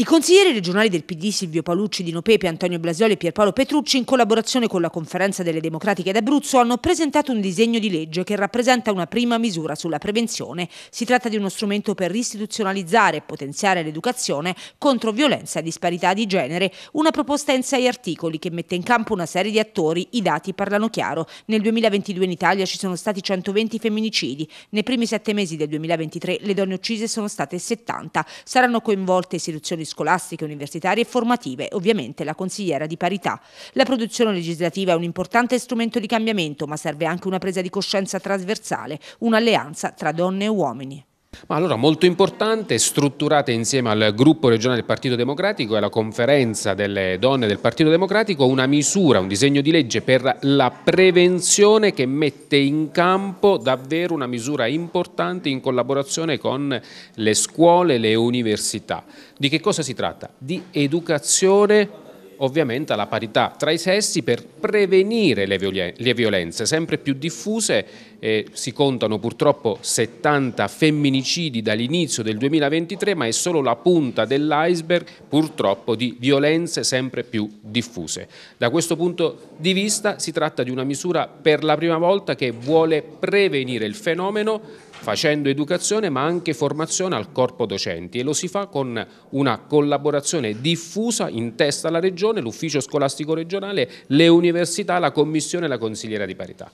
I consiglieri regionali del PD Silvio Palucci, Dino Pepe, Antonio Blasioli e Pierpaolo Petrucci, in collaborazione con la Conferenza delle Democratiche d'Abruzzo, hanno presentato un disegno di legge che rappresenta una prima misura sulla prevenzione. Si tratta di uno strumento per istituzionalizzare e potenziare l'educazione contro violenza e disparità di genere. Una proposta in sei articoli che mette in campo una serie di attori. I dati parlano chiaro. Nel 2022 in Italia ci sono stati 120 femminicidi. Nei primi sette mesi del 2023 le donne uccise sono state 70. Saranno coinvolte istituzioni scolastiche, universitarie e formative, ovviamente la consigliera di parità. La produzione legislativa è un importante strumento di cambiamento, ma serve anche una presa di coscienza trasversale, un'alleanza tra donne e uomini. Ma allora molto importante, strutturate insieme al gruppo regionale del Partito Democratico e alla conferenza delle donne del Partito Democratico una misura, un disegno di legge per la prevenzione che mette in campo davvero una misura importante in collaborazione con le scuole, e le università. Di che cosa si tratta? Di educazione ovviamente alla parità tra i sessi per prevenire le violenze sempre più diffuse eh, si contano purtroppo 70 femminicidi dall'inizio del 2023, ma è solo la punta dell'iceberg purtroppo di violenze sempre più diffuse. Da questo punto di vista si tratta di una misura per la prima volta che vuole prevenire il fenomeno facendo educazione ma anche formazione al corpo docenti e lo si fa con una collaborazione diffusa in testa alla Regione, l'Ufficio Scolastico Regionale, le università, la Commissione e la Consigliera di Parità.